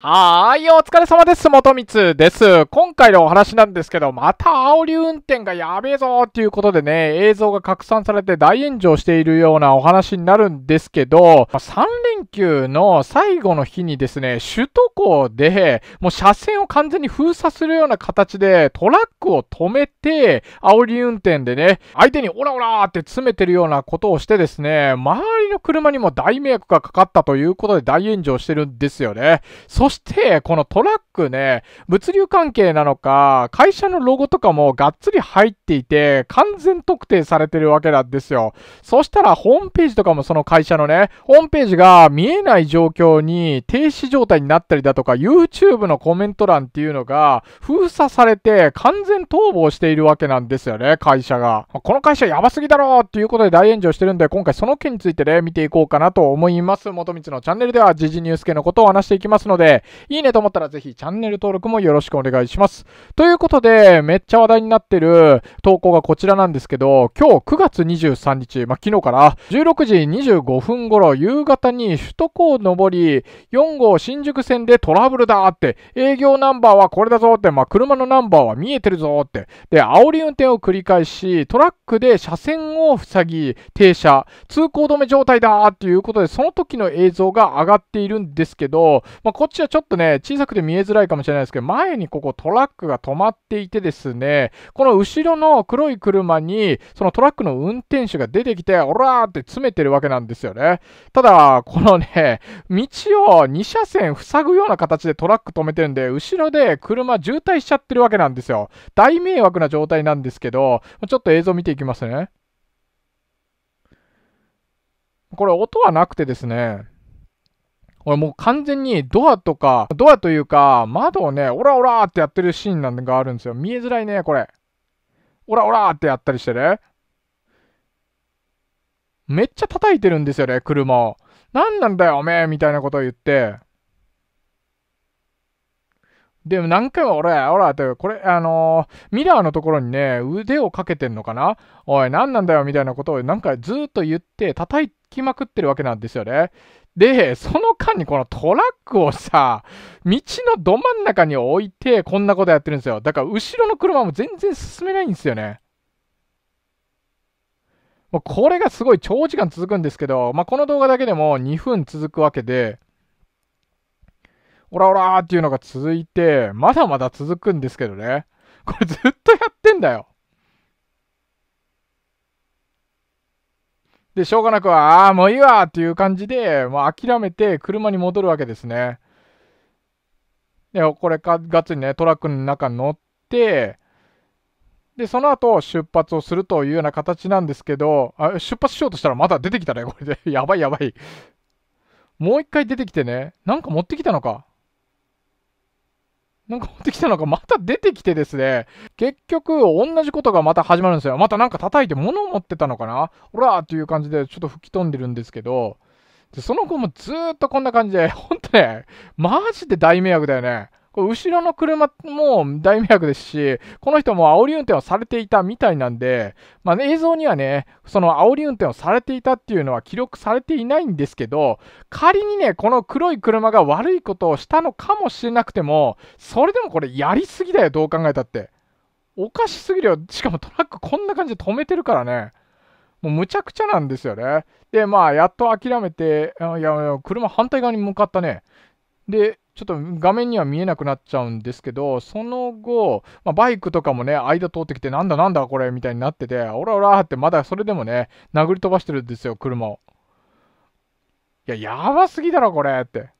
はーい、お疲れ様です。元光です。今回のお話なんですけど、また煽り運転がやべえぞーっていうことでね、映像が拡散されて大炎上しているようなお話になるんですけど、3連休の最後の日にですね、首都高で、もう車線を完全に封鎖するような形で、トラックを止めて、煽り運転でね、相手にオラオラーって詰めてるようなことをしてですね、周の車にも大迷惑がかかったということで大炎上してるんですよね。そして、このトラックね、物流関係なのか、会社のロゴとかもがっつり入っていて、完全特定されてるわけなんですよ。そしたら、ホームページとかもその会社のね、ホームページが見えない状況に停止状態になったりだとか、YouTube のコメント欄っていうのが封鎖されて完全逃亡しているわけなんですよね、会社が。この会社やばすぎだろうっていうことで大炎上してるんで、今回その件についてね、で見ていこうかなと思います。元道のチャンネルでは時事ニュース系のことを話していきますので、いいねと思ったらぜひチャンネル登録もよろしくお願いします。ということで、めっちゃ話題になってる投稿がこちらなんですけど、今日9月23日、まあ、昨日から16時25分頃夕方に首都高上り4号新宿線でトラブルだって、営業ナンバーはこれだぞって、まあ、車のナンバーは見えてるぞって、で、煽り運転を繰り返し、トラックで車線を塞ぎ、停車、通行止め状態態だっていうことで、その時の映像が上がっているんですけど、まあ、こっちはちょっとね、小さくて見えづらいかもしれないですけど、前にここトラックが止まっていてですね、この後ろの黒い車に、そのトラックの運転手が出てきて、オラーって詰めてるわけなんですよね。ただ、このね、道を2車線塞ぐような形でトラック止めてるんで、後ろで車渋滞しちゃってるわけなんですよ。大迷惑な状態なんですけど、ちょっと映像見ていきますね。これ音はなくてですね、俺もう完全にドアとか、ドアというか、窓をね、オラオラってやってるシーンなんがあるんですよ。見えづらいね、これ。オラオラってやったりしてね。めっちゃ叩いてるんですよね、車を。なんなんだよ、おめえみたいなことを言って。でも何回も俺、ほら、これ、あのー、ミラーのところにね、腕をかけてんのかなおい、何なんだよ、みたいなことをなんかずっと言って、叩いきまくってるわけなんですよね。で、その間にこのトラックをさ、道のど真ん中に置いて、こんなことやってるんですよ。だから、後ろの車も全然進めないんですよね。もうこれがすごい長時間続くんですけど、まあ、この動画だけでも2分続くわけで、オラオラーっていうのが続いて、まだまだ続くんですけどね。これずっとやってんだよ。で、しょうがなく、ああ、もういいわっていう感じで、もう諦めて車に戻るわけですね。で、これか、ガツにね、トラックの中に乗って、で、その後、出発をするというような形なんですけど、あ出発しようとしたらまた出てきたね、これで。やばいやばい。もう一回出てきてね、なんか持ってきたのか。なんか持ってきたのがまた出てきてですね、結局同じことがまた始まるんですよ。またなんか叩いて物を持ってたのかなほらーっていう感じでちょっと吹き飛んでるんですけど、でその後もずっとこんな感じで、ほんとね、マジで大迷惑だよね。これ後ろの車も大迷惑ですし、この人も煽り運転をされていたみたいなんで、まあ、ね、映像にはね、その煽り運転をされていたっていうのは記録されていないんですけど、仮にね、この黒い車が悪いことをしたのかもしれなくても、それでもこれやりすぎだよ、どう考えたって。おかしすぎるよ。しかもトラックこんな感じで止めてるからね。もうむちゃくちゃなんですよね。で、まあ、やっと諦めて、いや、いや車反対側に向かったね。で、ちょっと画面には見えなくなっちゃうんですけど、その後、まあ、バイクとかもね、間通ってきて、なんだなんだこれみたいになってて、オラオラってまだそれでもね、殴り飛ばしてるんですよ、車を。いや、やばすぎだろ、これって。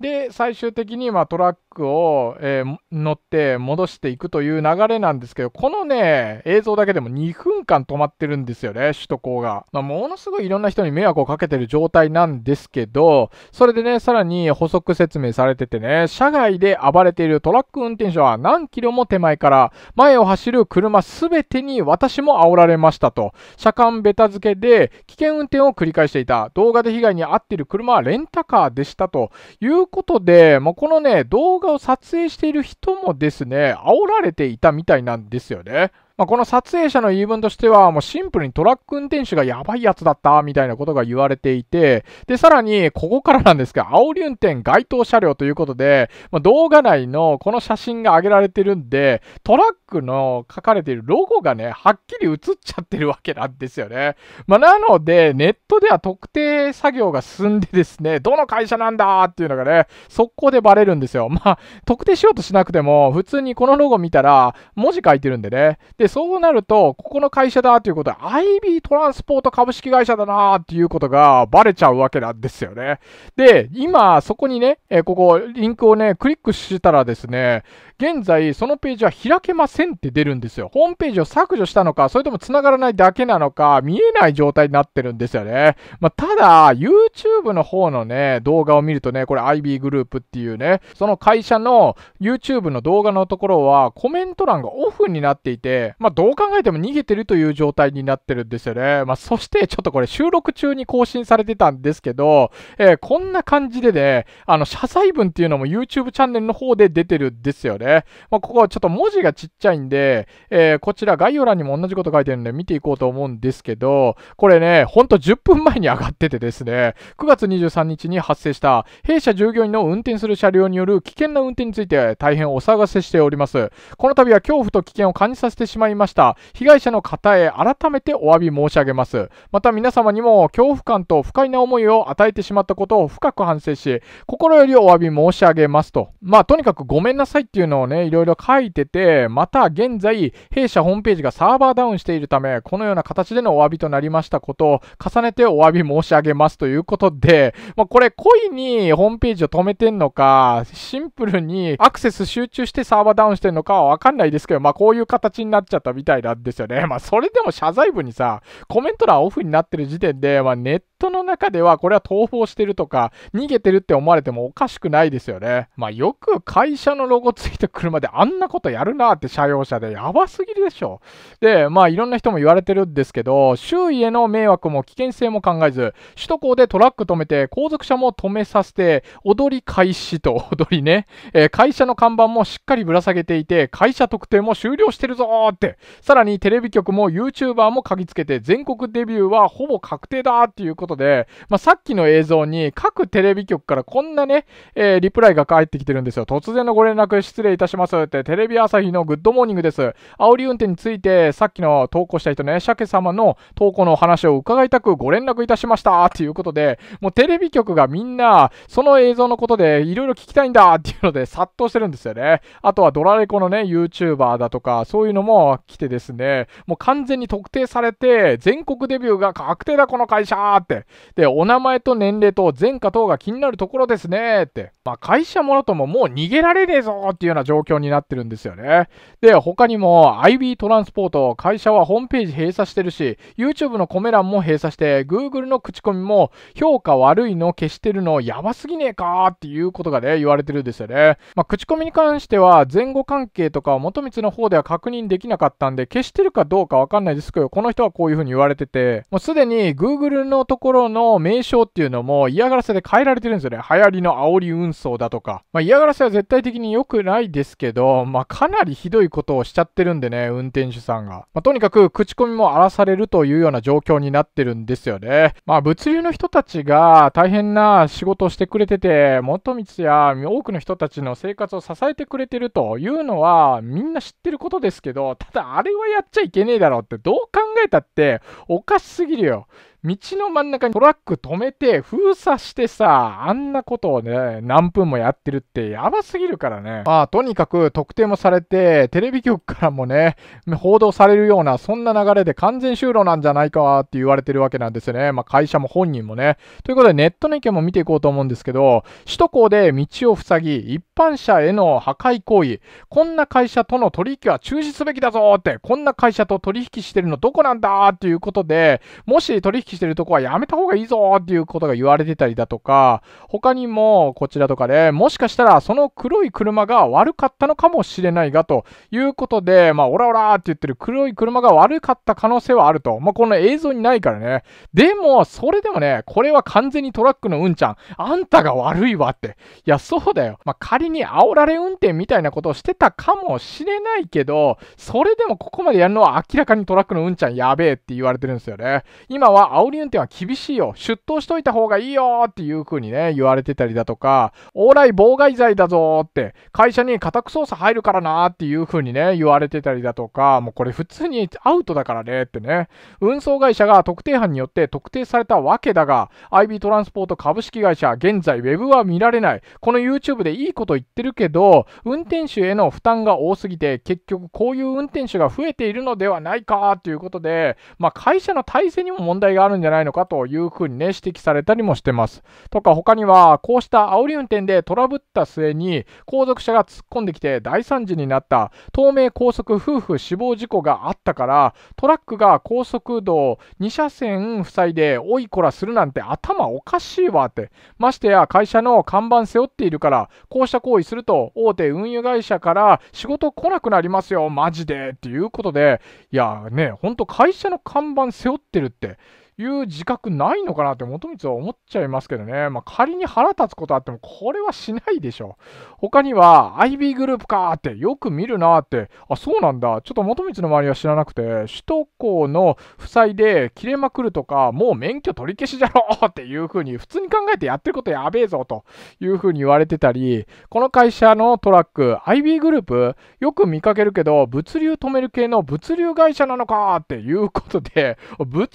で、最終的にまトラックを、えー、乗って戻していくという流れなんですけど、このね、映像だけでも2分間止まってるんですよね、首都高が。まあ、ものすごいいろんな人に迷惑をかけてる状態なんですけど、それでね、さらに補足説明されててね、車外で暴れているトラック運転手は何キロも手前から、前を走る車すべてに私も煽られましたと、車間ベタ付けで危険運転を繰り返していた、動画で被害に遭っている車はレンタカーでしたということで、まこのね、動画を撮影している人もですね、煽られていたみたいなんですよね。まあ、この撮影者の言い分としては、もうシンプルにトラック運転手がやばいやつだった、みたいなことが言われていて、で、さらに、ここからなんですが、煽り運転該当車両ということで、まあ、動画内のこの写真が上げられてるんで、トラックの書かれているロゴがね、はっきり映っちゃってるわけなんですよね。まあ、なので、ネットでは特定作業が進んでですね、どの会社なんだっていうのがね、速攻でバレるんですよ。まあ、特定しようとしなくても、普通にこのロゴ見たら、文字書いてるんでね。でそうなると、ここの会社だということは、IB トランスポート株式会社だなっていうことがバレちゃうわけなんですよね。で、今、そこにね、えここ、リンクをね、クリックしたらですね、現在そのページは開けませんって出るんですよ。ホームページを削除したのか、それとも繋がらないだけなのか、見えない状態になってるんですよね。まあ、ただ、YouTube の方のね、動画を見るとね、これ IB グループっていうね、その会社の YouTube の動画のところはコメント欄がオフになっていて、まあ、どう考えても逃げてるという状態になってるんですよね。まあ、そしてちょっとこれ収録中に更新されてたんですけど、えー、こんな感じでね、あの、謝罪文っていうのも YouTube チャンネルの方で出てるんですよね。ね。まあ、ここはちょっと文字がちっちゃいんで、えー、こちら概要欄にも同じこと書いてるんで見ていこうと思うんですけど、これね、ほんと10分前に上がっててですね、9月23日に発生した弊社従業員の運転する車両による危険な運転について大変お騒がせしております。この度は恐怖と危険を感じさせてしまいました。被害者の方へ改めてお詫び申し上げます。また皆様にも恐怖感と不快な思いを与えてしまったことを深く反省し、心よりお詫び申し上げますと。まあ、とにかくごめんなさいっていうのををね、いろいろ書いてて、また現在、弊社ホームページがサーバーダウンしているため、このような形でのお詫びとなりましたことを重ねてお詫び申し上げますということで、まあ、これ、故意にホームページを止めてんのか、シンプルにアクセス集中してサーバーダウンしてんのかはわかんないですけど、まあ、こういう形になっちゃったみたいなんですよね。まあ、それでも謝罪文にさ、コメント欄オフになってる時点で、まあ、ネットの中ではこれは逃亡してるとか、逃げてるって思われてもおかしくないですよね。まあ、よく会社のロゴついて車であんなことやるなって車用車でやばすぎるでしょ。で、まあいろんな人も言われてるんですけど、周囲への迷惑も危険性も考えず、首都高でトラック止めて、後続車も止めさせて、踊り開始と 踊りね、えー、会社の看板もしっかりぶら下げていて、会社特定も終了してるぞーって、さらにテレビ局も YouTuber も嗅ぎつけて、全国デビューはほぼ確定だっていうことで、まあ、さっきの映像に各テレビ局からこんなね、えー、リプライが返ってきてるんですよ。突然のご連絡失礼礼いたしますって、テレビ朝日のグッドモーニングです。煽り運転について、さっきの投稿した人ね、鮭様の投稿のお話を伺いたくご連絡いたしましたっていうことで、もうテレビ局がみんな、その映像のことでいろいろ聞きたいんだっていうので殺到してるんですよね。あとはドラレコのね、YouTuber だとか、そういうのも来てですね、もう完全に特定されて、全国デビューが確定だこの会社って。で、お名前と年齢と前科等が気になるところですねって。まあ会社ものとももう逃げられねえぞっていうようなな状況になってるんですよね。で、他にも IB トランスポート、会社はホームページ閉鎖してるし、YouTube のコメ欄も閉鎖して、Google の口コミも評価悪いの消してるのやばすぎねえかーっていうことがね、言われてるんですよね。まあ、口コミに関しては前後関係とか元光の方では確認できなかったんで、消してるかどうかわかんないですけど、この人はこういう風に言われてて、もうすでに Google のところの名称っていうのも嫌がらせで変えられてるんですよね。流行りの煽り運送だとか。まあ、嫌がらせは絶対的に良くないですけど、まあ、かなりひどいことをしちゃってるんでね、運転手さんが。まあ、とにかく、口コミも荒らされるというような状況になってるんですよね。まあ、物流の人たちが大変な仕事をしてくれてて、元光や多くの人たちの生活を支えてくれてるというのは、みんな知ってることですけど、ただ、あれはやっちゃいけねえだろうって、どう考えたって、おかしすぎるよ。道の真ん中にトラック止めて、封鎖してさ、あんなことをね、何分もやってるってやばすぎるからね。まあ、とにかく特定もされて、テレビ局からもね、報道されるような、そんな流れで完全就労なんじゃないかって言われてるわけなんですよね。まあ、会社も本人もね。ということで、ネットの意見も見ていこうと思うんですけど、首都高で道を塞ぎ、一般車への破壊行為、こんな会社との取引は中止すべきだぞって、こんな会社と取引してるのどこなんだっていうことで、もし取引識してるとこはやめた方がいいぞっていうことが言われてたりだとか、他にもこちらとかで、もしかしたらその黒い車が悪かったのかもしれないがということで、まあ、オラオラって言ってる黒い車が悪かった可能性はあると。まあ、この映像にないからね。でも、それでもね、これは完全にトラックのうんちゃん、あんたが悪いわって。いや、そうだよ。まあ、仮に煽られ運転みたいなことをしてたかもしれないけど、それでもここまでやるのは明らかにトラックのうんちゃんやべえって言われてるんですよね。今は煽り運転は厳しいよ。出頭しといた方がいいよっていう風にね、言われてたりだとか、往来妨害罪だぞって、会社に家宅捜査入るからなっていう風にね、言われてたりだとか、もうこれ普通にアウトだからねってね、運送会社が特定班によって特定されたわけだが、IB トランスポート株式会社、現在 Web は見られない。この YouTube でいいこと言ってるけど、運転手への負担が多すぎて、結局こういう運転手が増えているのではないかということで、まあ会社の体制にも問題があるるんじゃないのかというふうにね、指摘されたりもしてます。とか、他には、こうした煽り運転でトラブった末に、後続車が突っ込んできて大惨事になった、東名高速夫婦死亡事故があったから、トラックが高速道2車線塞いで、おいこらするなんて頭おかしいわって。ましてや、会社の看板背負っているから、こうした行為すると、大手運輸会社から仕事来なくなりますよ、マジでっていうことで、いやね、ほんと会社の看板背負ってるって、いう自覚ないのかなって、元光は思っちゃいますけどね。まあ、仮に腹立つことあっても、これはしないでしょ。他には、IB グループかーって、よく見るなーって、あ、そうなんだ。ちょっと元光の周りは知らなくて、首都高の負債で切れまくるとか、もう免許取り消しじゃろっていう風に、普通に考えてやってることやべえぞという風に言われてたり、この会社のトラック、IB グループ、よく見かけるけど、物流止める系の物流会社なのかっていうことで、物流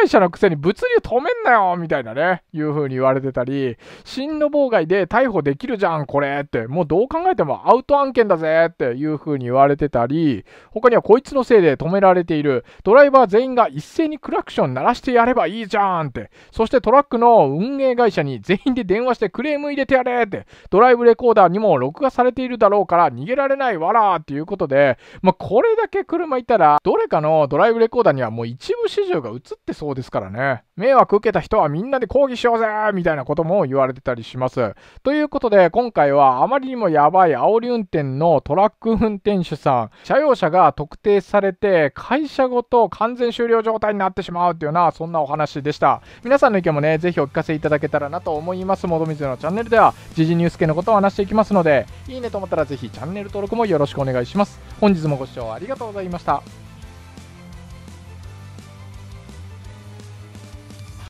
会社のくせに物流止めんなよみたいなね、いう風に言われてたり、進路妨害で逮捕できるじゃん、これって、もうどう考えてもアウト案件だぜっていう風に言われてたり、他にはこいつのせいで止められている、ドライバー全員が一斉にクラクション鳴らしてやればいいじゃんって、そしてトラックの運営会社に全員で電話してクレーム入れてやれって、ドライブレコーダーにも録画されているだろうから逃げられないわらーっていうことで、まあ、これだけ車いたら、どれかのドライブレコーダーにはもう一部始終が映ってそうですからね、迷惑受けた人はみんなで抗議しようぜみたいなことも言われてたりします。ということで、今回はあまりにもやばい煽り運転のトラック運転手さん、車用車が特定されて、会社ごと完全終了状態になってしまうというような、そんなお話でした。皆さんの意見もね、ぜひお聞かせいただけたらなと思います。もどみずのチャンネルでは、時事ニュース系のことを話していきますので、いいねと思ったらぜひチャンネル登録もよろしくお願いします。本日もご視聴ありがとうございました。